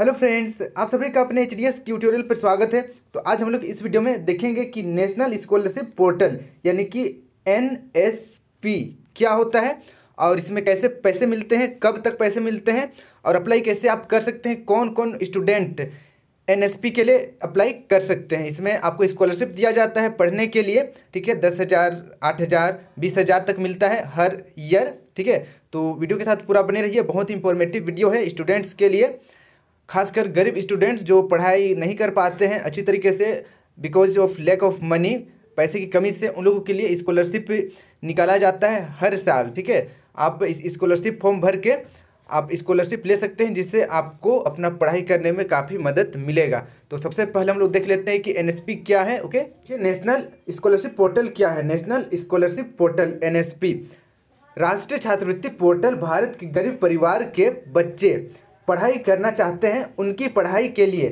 hello friends आप सभी का अपने एच डी एस ट्यूटोरियल पर स्वागत है तो आज हम लोग इस वीडियो में देखेंगे कि नेशनल स्कॉलरशिप पोर्टल यानी कि एन एस पी क्या होता है और इसमें कैसे पैसे मिलते हैं कब तक पैसे मिलते हैं और अप्लाई कैसे आप कर सकते हैं कौन कौन स्टूडेंट एन एस पी के लिए अप्लाई कर सकते हैं इसमें आपको स्कॉलरशिप दिया जाता है पढ़ने के लिए ठीक है दस हज़ार आठ हज़ार बीस हज़ार तक मिलता है हर ईयर ठीक है तो वीडियो के साथ पूरा बने रहिए बहुत ही इंफॉर्मेटिव वीडियो है स्टूडेंट्स के लिए खासकर गरीब स्टूडेंट्स जो पढ़ाई नहीं कर पाते हैं अच्छी तरीके से because of lack of money पैसे की कमी से उन लोगों के लिए स्कॉलरशिप निकाला जाता है हर साल ठीक है आप इस स्कॉलरशिप फॉर्म भर के आप स्कॉलरशिप ले सकते हैं जिससे आपको अपना पढ़ाई करने में काफ़ी मदद मिलेगा तो सबसे पहले हम लोग देख लेते हैं कि एन क्या है ओके ये नेशनल स्कॉलरशिप पोर्टल क्या है नेशनल स्कॉलरशिप पोर्टल एन राष्ट्रीय छात्रवृत्ति पोर्टल भारत के गरीब परिवार के बच्चे पढ़ाई करना चाहते हैं उनकी पढ़ाई के लिए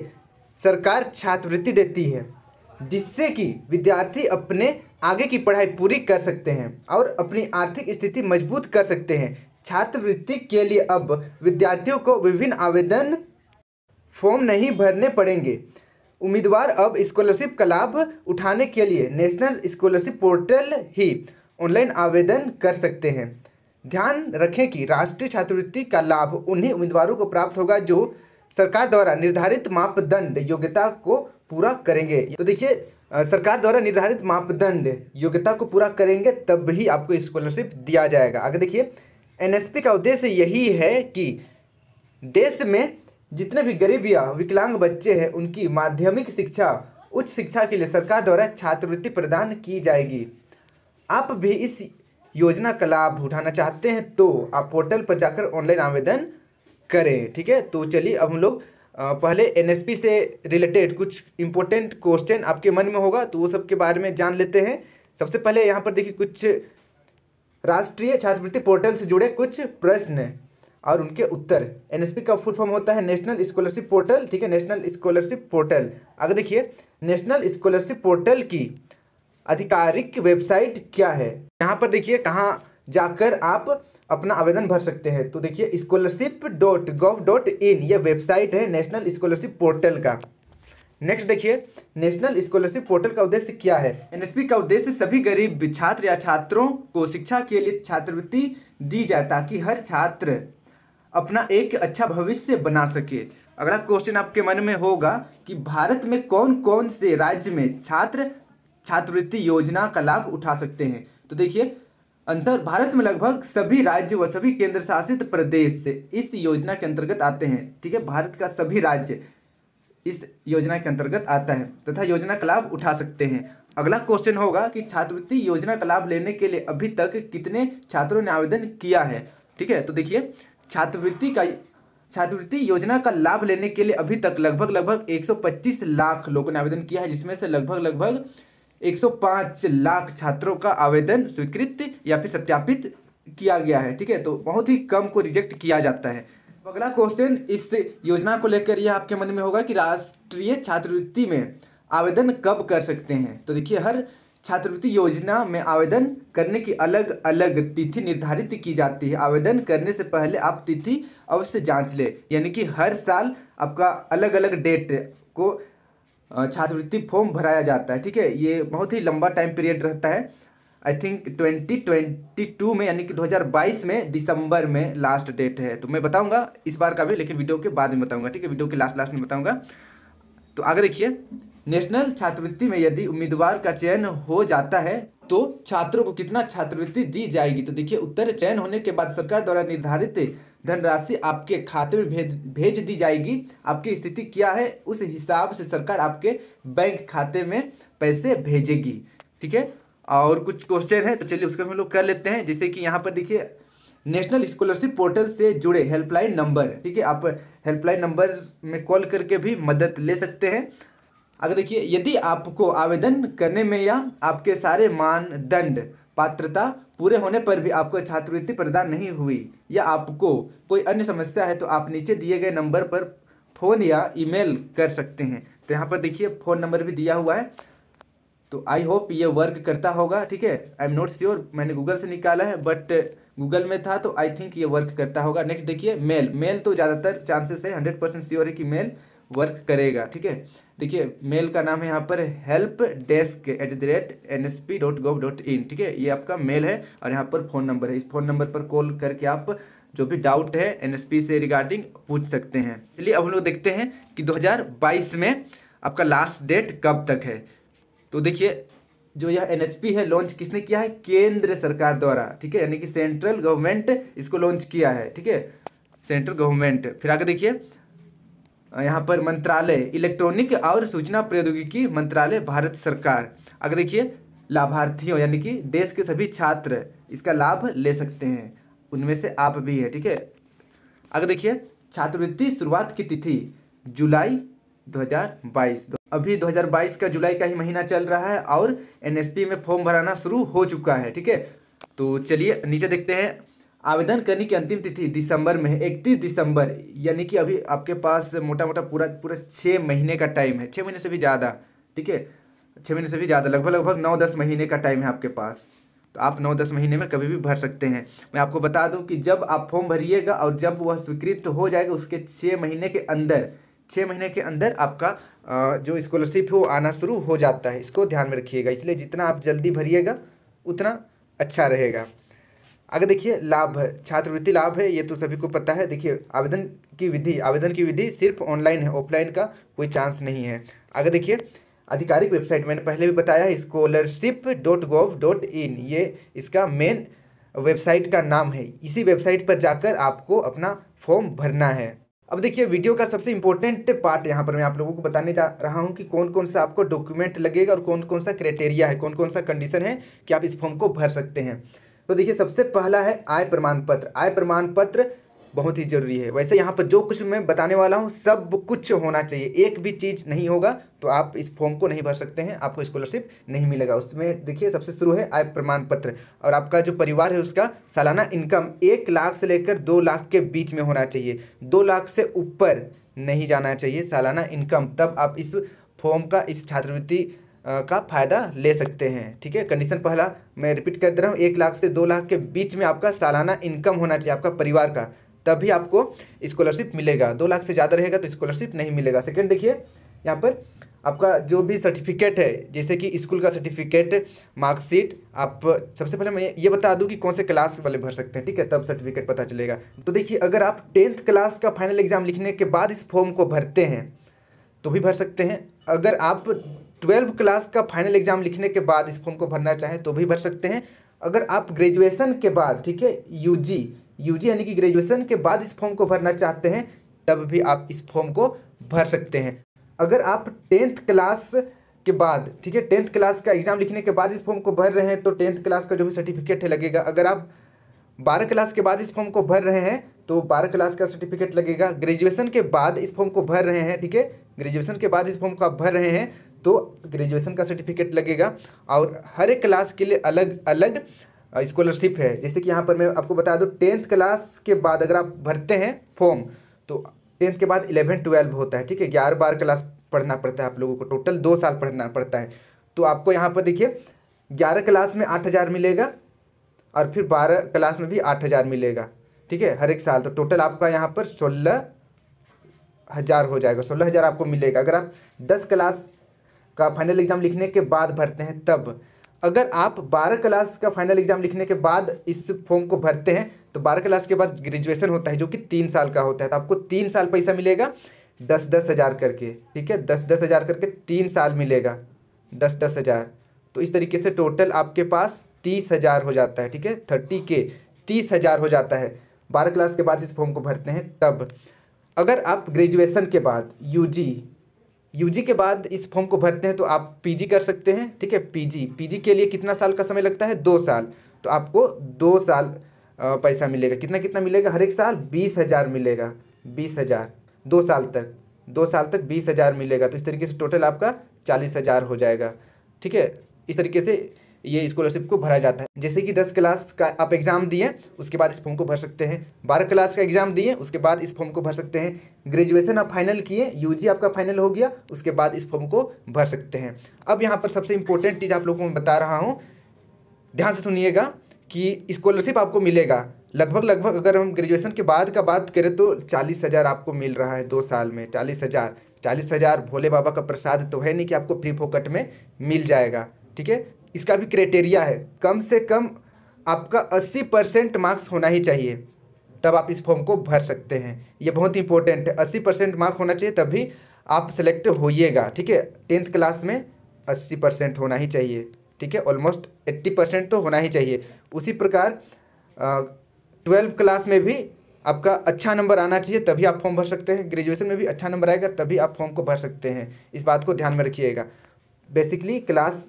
सरकार छात्रवृत्ति देती है जिससे कि विद्यार्थी अपने आगे की पढ़ाई पूरी कर सकते हैं और अपनी आर्थिक स्थिति मजबूत कर सकते हैं छात्रवृत्ति के लिए अब विद्यार्थियों को विभिन्न आवेदन फॉर्म नहीं भरने पड़ेंगे उम्मीदवार अब स्कॉलरशिप का लाभ उठाने के लिए नेशनल स्कॉलरशिप पोर्टल ही ऑनलाइन आवेदन कर सकते हैं ध्यान रखें कि राष्ट्रीय छात्रवृत्ति का लाभ उन्हीं उम्मीदवारों को प्राप्त होगा जो सरकार द्वारा निर्धारित मापदंड योग्यता को पूरा करेंगे तो देखिए सरकार द्वारा निर्धारित मापदंड योग्यता को पूरा करेंगे तब ही आपको स्कॉलरशिप दिया जाएगा अगर देखिए एनएसपी का उद्देश्य यही है कि देश में जितने भी गरीब या विकलांग बच्चे हैं उनकी माध्यमिक शिक्षा उच्च शिक्षा के लिए सरकार द्वारा छात्रवृत्ति प्रदान की जाएगी आप भी इस योजना का लाभ उठाना चाहते हैं तो आप पोर्टल पर जाकर ऑनलाइन आवेदन करें ठीक है तो चलिए अब हम लोग पहले एन से रिलेटेड कुछ इम्पोर्टेंट क्वेश्चन आपके मन में होगा तो वो सब के बारे में जान लेते हैं सबसे पहले यहाँ पर देखिए कुछ राष्ट्रीय छात्रवृत्ति पोर्टल से जुड़े कुछ प्रश्न और उनके उत्तर एनएसपी का फुल फॉर्म होता है नेशनल स्कॉलरशिप पोर्टल ठीक है नेशनल स्कॉलरशिप पोर्टल अगर देखिए नेशनल स्कॉलरशिप पोर्टल की आधिकारिक वेबसाइट क्या है यहाँ पर देखिए कहाँ जाकर आप अपना आवेदन भर सकते हैं तो देखिए scholarship dot gov dot in यह वेबसाइट है नेशनल स्कॉलरशिप पोर्टल का नेक्स्ट देखिए नेशनल स्कॉलरशिप पोर्टल का उद्देश्य क्या है एनएसपी का उद्देश्य सभी गरीब छात्र या छात्रों को शिक्षा के लिए छात्रवृत्ति दी जाए ताकि हर छात्र अपना एक अच्छा भविष्य बना सके अगला क्वेश्चन आपके मन में होगा कि भारत में कौन कौन से राज्य में छात्र छात्रवृत्ति योजना का लाभ उठा सकते हैं तो देखिए आंसर भारत में लगभग सभी राज्य व सभी केंद्र शासित प्रदेश से इस योजना के अंतर्गत आते हैं ठीक है भारत का सभी राज्य इस योजना के अंतर्गत आता है तथा योजना का लाभ उठा सकते हैं अगला क्वेश्चन होगा कि छात्रवृत्ति योजना का लाभ लेने के लिए अभी तक कितने छात्रों ने आवेदन किया है ठीक है तो देखिए छात्रवृत्ति का छात्रवृत्ति योजना का लाभ लेने के लिए अभी तक लगभग लगभग एक लाख लोगों ने आवेदन किया है जिसमें से लगभग लगभग 105 लाख छात्रों का आवेदन स्वीकृत या फिर सत्यापित किया गया है ठीक है तो बहुत ही कम को रिजेक्ट किया जाता है अगला क्वेश्चन इस योजना को लेकर यह आपके मन में होगा कि राष्ट्रीय छात्रवृत्ति में आवेदन कब कर सकते हैं तो देखिए हर छात्रवृत्ति योजना में आवेदन करने की अलग अलग तिथि निर्धारित की जाती है आवेदन करने से पहले आप तिथि अवश्य जांच लें यानी कि हर साल आपका अलग अलग डेट को छात्रवृत्ति फॉर्म भराया जाता है ठीक है ये बहुत ही लंबा टाइम पीरियड रहता है I think twenty twenty two में यानी कि दो हज़ार बाईस में दिसंबर में लास्ट डेट है तो मैं बताऊंगा इस बार का भी लेकिन वीडियो के बाद में बताऊंगा ठीक है वीडियो के लास्ट लास्ट में बताऊंगा तो आगे देखिए नेशनल छात्रवृत्ति में यदि उम्मीदवार का चयन हो जाता है तो छात्रों को कितना छात्रवृत्ति दी जाएगी तो देखिए उत्तर चयन होने के बाद सरकार द्वारा निर्धारित धनराशि आपके खाते में भेज भेज दी जाएगी आपकी स्थिति क्या है उस हिसाब से सरकार आपके बैंक खाते में पैसे भेजेगी ठीक है और कुछ क्वेश्चन है तो चलिए उसके हम लोग कर लेते हैं जैसे कि यहाँ पर देखिए नेशनल स्कॉलरशिप पोर्टल से जुड़े हेल्पलाइन नंबर ठीक है आप हेल्पलाइन नंबर में कॉल करके भी मदद ले सकते हैं अगर देखिए यदि आपको आवेदन करने में या आपके सारे मानदंड पात्रता पूरे होने पर भी आपको छात्रवृत्ति प्रदान नहीं हुई या आपको कोई अन्य समस्या है तो आप नीचे दिए गए नंबर पर फ़ोन या ईमेल कर सकते हैं तो यहाँ पर देखिए फ़ोन नंबर भी दिया हुआ है तो आई होप ये वर्क करता होगा ठीक है आई एम नॉट श्योर मैंने गूगल से निकाला है बट गूगल में था तो आई थिंक ये वर्क करता होगा नेक्स्ट देखिए मेल मेल तो ज़्यादातर चांसेस है हंड्रेड परसेंट श्योर है कि मेल वर्क करेगा ठीक है देखिए मेल का नाम है यहाँ पर help desk at the rate N S P dot gov dot in ठीक है ये आपका मेल है और यहाँ पर फ़ोन नंबर है इस फ़ोन नंबर पर कॉल करके आप जो भी डाउट है एन एस पी से रिगार्डिंग पूछ सकते हैं चलिए अब हम लोग देखते हैं कि 2022 में आपका लास्ट डेट कब तक है तो देखिए जो यह पी है लॉन्च किसने किया है केंद्र सरकार द्वारा ठीक है यानी कि सेंट्रल गवर्नमेंट इसको लॉन्च किया है ठीक है सेंट्रल गवर्नमेंट फिर आगे देखिए यहाँ पर मंत्रालय इलेक्ट्रॉनिक और सूचना प्रौद्योगिकी मंत्रालय भारत सरकार अगर देखिए लाभार्थियों यानी कि देश के सभी छात्र इसका लाभ ले सकते हैं उनमें से आप भी हैं ठीक है अगर देखिए छात्रवृत्ति शुरुआत की तिथि जुलाई 2022 अभी 2022 का जुलाई का ही महीना चल रहा है और एनएसपी में फॉर्म भराना शुरू हो चुका है ठीक है तो चलिए नीचे देखते हैं आवेदन करने की अंतिम तिथि दिसंबर में है इकतीस दिसंबर यानी कि अभी आपके पास मोटा मोटा पूरा पूरा छः महीने का टाइम है छः महीने से भी ज़्यादा ठीक है छः महीने से भी ज़्यादा लगभग लगभग नौ दस महीने का टाइम है आपके पास तो आप नौ दस महीने में कभी भी भर सकते हैं मैं आपको बता दूँ कि जब आप फॉर्म भरिएगा और जब वह स्वीकृत हो जाएगा उसके छः महीने के अंदर छः महीने के अंदर आपका जो स्कॉलरशिप है वो आना शुरू हो जाता है इसको ध्यान में रखिएगा इसलिए जितना आप जल्दी भरिएगा उतना अच्छा रहेगा आगे देखिए लाभ है छात्रवृत्ति लाभ है ये तो सभी को पता है देखिए आवेदन की विधि आवेदन की विधि सिर्फ ऑनलाइन है ऑफलाइन का कोई चांस नहीं है आगे देखिए आधिकारिक वेबसाइट मैंने पहले भी बताया है scholarship dot gov dot in ये इसका मेन वेबसाइट का नाम है इसी वेबसाइट पर जाकर आपको अपना फॉर्म भरना है अब देखिए वीडियो का सबसे इंपॉर्टेंट पार्ट यहाँ पर मैं आप लोगों को बताने जा रहा हूँ कि कौन कौन सा आपको डॉक्यूमेंट लगेगा और कौन कौन सा क्राइटेरिया है कौन कौन सा कंडीशन है कि आप इस फॉर्म को भर सकते हैं तो देखिए सबसे पहला है आय प्रमाण पत्र आय प्रमाण पत्र बहुत ही जरूरी है वैसे यहाँ पर जो कुछ मैं बताने वाला हूँ सब कुछ होना चाहिए एक भी चीज़ नहीं होगा तो आप इस फॉर्म को नहीं भर सकते हैं आपको स्कॉलरशिप नहीं मिलेगा उसमें देखिए सबसे शुरू है आय प्रमाण पत्र और आपका जो परिवार है उसका सालाना इनकम एक लाख से लेकर दो लाख के बीच में होना चाहिए दो लाख से ऊपर नहीं जाना चाहिए सालाना इनकम तब आप इस फॉर्म का इस छात्रवृत्ति का फ़ायदा ले सकते हैं ठीक है कंडीशन पहला मैं रिपीट कर दे रहा हूँ एक लाख से दो लाख के बीच में आपका सालाना इनकम होना चाहिए आपका परिवार का तभी आपको स्कॉलरशिप मिलेगा दो लाख से ज़्यादा रहेगा तो स्कॉलरशिप नहीं मिलेगा सेकंड देखिए यहाँ पर आपका जो भी सर्टिफिकेट है जैसे कि स्कूल का सर्टिफिकेट मार्कशीट आप सबसे पहले मैं ये बता दूं कि कौन से क्लास वाले भर सकते हैं ठीक है तब सर्टिफिकेट पता चलेगा तो देखिए अगर आप टेंथ क्लास का फाइनल एग्ज़ाम लिखने के बाद इस फॉर्म को भरते हैं तो भी भर सकते हैं अगर आप ट्वेल्व क्लास का फाइनल एग्जाम लिखने के बाद इस फॉर्म को भरना चाहें तो भी भर सकते हैं अगर आप ग्रेजुएशन के बाद ठीक है यूजी यूजी यानी कि ग्रेजुएशन के बाद इस फॉर्म को भरना चाहते हैं तब भी आप इस फॉर्म को भर सकते हैं अगर आप टेंथ क्लास के बाद ठीक है टेंथ क्लास का एग्ज़ाम लिखने के बाद इस फॉर्म को भर रहे हैं तो टेंथ क्लास का जो भी सर्टिफिकेट है लगेगा अगर आप बारह क्लास के बाद इस फॉर्म को भर रहे हैं तो बारह क्लास का सर्टिफिकेट लगेगा ग्रेजुएशन के बाद इस फॉर्म को भर रहे हैं ठीक है ग्रेजुएशन के बाद इस फॉर्म को आप भर रहे हैं तो ग्रेजुएशन का सर्टिफिकेट लगेगा और हर एक क्लास के लिए अलग अलग स्कॉलरशिप है जैसे कि यहाँ पर मैं आपको बता दूँ टेंथ क्लास के बाद अगर आप भरते हैं फॉर्म तो टेंथ के बाद इलेवन ट्वेल्व होता है ठीक है ग्यारह बारह क्लास पढ़ना पड़ता है आप लोगों को टोटल दो साल पढ़ना पड़ता है तो आपको यहाँ पर देखिए ग्यारह क्लास में आठ हज़ार मिलेगा और फिर बारह क्लास में भी आठ हज़ार मिलेगा ठीक है हर एक साल तो टोटल आपका यहाँ पर सोलह हज़ार हो जाएगा सोलह हज़ार आपको मिलेगा अगर आप दस क्लास का फाइनल एग्ज़ाम लिखने के बाद भरते हैं तब अगर आप बारह क्लास का फाइनल एग्ज़ाम लिखने के बाद इस फॉर्म को भरते हैं तो बारह क्लास के बाद ग्रेजुएशन होता है जो कि तीन साल का होता है तो आपको तीन साल पैसा मिलेगा दस दस हज़ार करके ठीक है दस दस हज़ार करके तीन साल मिलेगा दस दस हज़ार तो इस तरीके से टोटल आपके पास तीस हज़ार हो जाता है ठीक है थर्टी के तीस हज़ार हो जाता है बारह क्लास के बाद इस फॉर्म को भरते हैं तब अगर आप ग्रेजुएसन के बाद यूजी यूजी के बाद इस फॉर्म को भरते हैं तो आप पीजी कर सकते हैं ठीक है पीजी पीजी के लिए कितना साल का समय लगता है दो साल तो आपको दो साल पैसा मिलेगा कितना कितना मिलेगा हर एक साल बीस हज़ार मिलेगा बीस हज़ार दो साल तक दो साल तक बीस हज़ार मिलेगा तो इस तरीके से टोटल आपका चालीस हज़ार हो जाएगा ठीक है इस तरीके से ये स्कॉलरशिप को भरा जाता है जैसे कि दस क्लास का आप एग्ज़ाम दिए उसके बाद इस फॉर्म को भर सकते हैं बारह क्लास का एग्ज़ाम दिए उसके बाद इस फॉर्म को भर सकते हैं ग्रेजुएशन आप फाइनल किए यूजी आपका फाइनल हो गया उसके बाद इस फॉर्म को भर सकते हैं अब यहाँ पर सबसे इम्पोर्टेंट चीज़ आप लोगों को बता रहा हूँ ध्यान से सुनिएगा कि स्कॉलरशिप आपको मिलेगा लगभग लगभग अगर हम ग्रेजुएशन के बाद का बात करें तो चालीस हज़ार आपको मिल रहा है दो साल में चालीस हज़ार चालीस हज़ार भोले बाबा का प्रसाद तो है नहीं कि आपको फ्री फोकट में मिल जाएगा ठीक है इसका भी क्राइटेरिया है कम से कम आपका 80 परसेंट मार्क्स होना ही चाहिए तब आप इस फॉर्म को भर सकते हैं ये बहुत इंपॉर्टेंट है अस्सी परसेंट मार्क्स होना चाहिए तभी आप सेलेक्ट होइएगा ठीक है टेंथ क्लास में अस्सी परसेंट होना ही चाहिए ठीक है ऑलमोस्ट एट्टी परसेंट तो होना ही चाहिए उसी प्रकार ट्वेल्व क्लास में भी आपका अच्छा नंबर आना चाहिए तभी आप फॉर्म भर सकते हैं ग्रेजुएशन में भी अच्छा नंबर आएगा तभी आप फॉर्म को भर सकते हैं इस बात को ध्यान में रखिएगा बेसिकली क्लास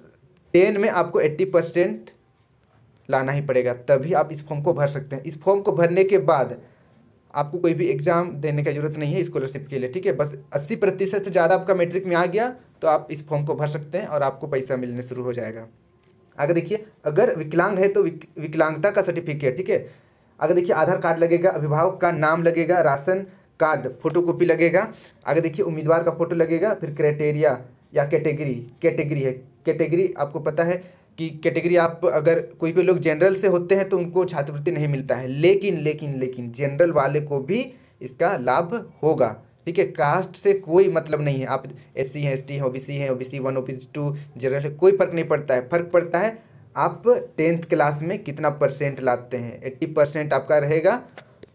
टेन में आपको एट्टी परसेंट लाना ही पड़ेगा तभी आप इस फॉर्म को भर सकते हैं इस फॉर्म को भरने के बाद आपको कोई भी एग्ज़ाम देने की जरूरत नहीं है स्कॉलरशिप के लिए ठीक है बस अस्सी प्रतिशत से ज़्यादा आपका मैट्रिक में आ गया तो आप इस फॉर्म को भर सकते हैं और आपको पैसा मिलने शुरू हो जाएगा अगर देखिए अगर विकलांग है तो विकलांगता का सर्टिफिकेट ठीक है अगर देखिए आधार कार्ड लगेगा अभिभावक का नाम लगेगा राशन कार्ड फोटोकॉपी लगेगा अगर देखिए उम्मीदवार का फोटो लगेगा फिर क्राइटेरिया या कैटेगरी कैटेगरी है कैटेगरी आपको पता है कि कैटेगरी आप अगर कोई कोई लोग जनरल से होते हैं तो उनको छात्रवृत्ति नहीं मिलता है लेकिन लेकिन लेकिन जनरल वाले को भी इसका लाभ होगा ठीक है कास्ट से कोई मतलब नहीं है आप एस सी हैं एस टी हैं ओ बी सी हैं O B C one O B C two general कोई फ़र्क नहीं पड़ता है फ़र्क पड़ता है आप टेंथ क्लास में कितना परसेंट लाते हैं एट्टी परसेंट आपका रहेगा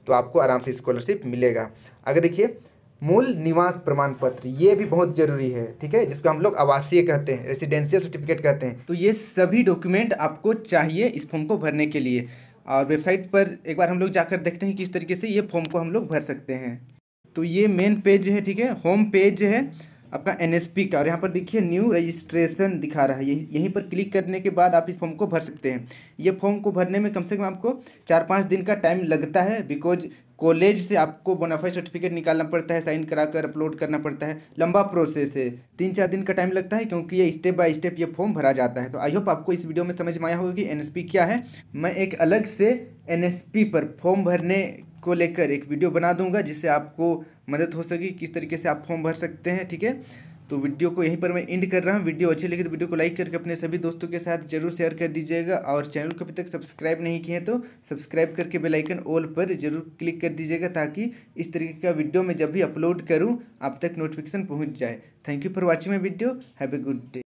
तो आपको आराम से स्कॉलरशिप मिलेगा अगर देखिए मूल निवास प्रमाण पत्र ये भी बहुत जरूरी है ठीक है जिसको हम लोग आवासीय कहते हैं रेसिडेंशियल सर्टिफिकेट कहते हैं तो ये सभी डॉक्यूमेंट आपको चाहिए इस फॉर्म को भरने के लिए और वेबसाइट पर एक बार हम लोग जाकर देखते हैं किस तरीके से ये फॉर्म को हम लोग भर सकते हैं तो ये मेन पेज है ठीक है होम पेज है आपका एन एस पी का और यहाँ पर देखिए न्यू रजिस्ट्रेशन दिखा रहा है यही यहीं पर क्लिक करने के बाद आप इस फॉर्म को भर सकते हैं ये फॉर्म को भरने में कम से कम आपको चार पाँच दिन का टाइम लगता है बिकॉज कॉलेज से आपको बोनाफाई सर्टिफिकेट निकालना पड़ता है साइन करा कर अपलोड करना पड़ता है लंबा प्रोसेस है तीन चार दिन का टाइम लगता है क्योंकि ये स्टेप बाय स्टेप ये फॉर्म भरा जाता है तो आई होप आपको इस वीडियो में समझ में आया होगा कि एनएसपी क्या है मैं एक अलग से एनएसपी पर फॉर्म भरने को लेकर एक वीडियो बना दूंगा जिससे आपको मदद हो सके किस तरीके से आप फॉर्म भर सकते हैं ठीक है तो वीडियो को यहीं पर मैं एंड कर रहा हूँ वीडियो अच्छी लगी तो वीडियो को लाइक करके अपने सभी दोस्तों के साथ जरूर शेयर कर दीजिएगा और चैनल को अभी तक सब्सक्राइब नहीं किए तो सब्सक्राइब करके बेल आइकन ऑल पर जरूर क्लिक कर दीजिएगा ताकि इस तरीके का वीडियो मैं जब भी अपलोड करूँ आप तक नोटिफिकेशन पहुँच जाए thank you for watching my video have a good day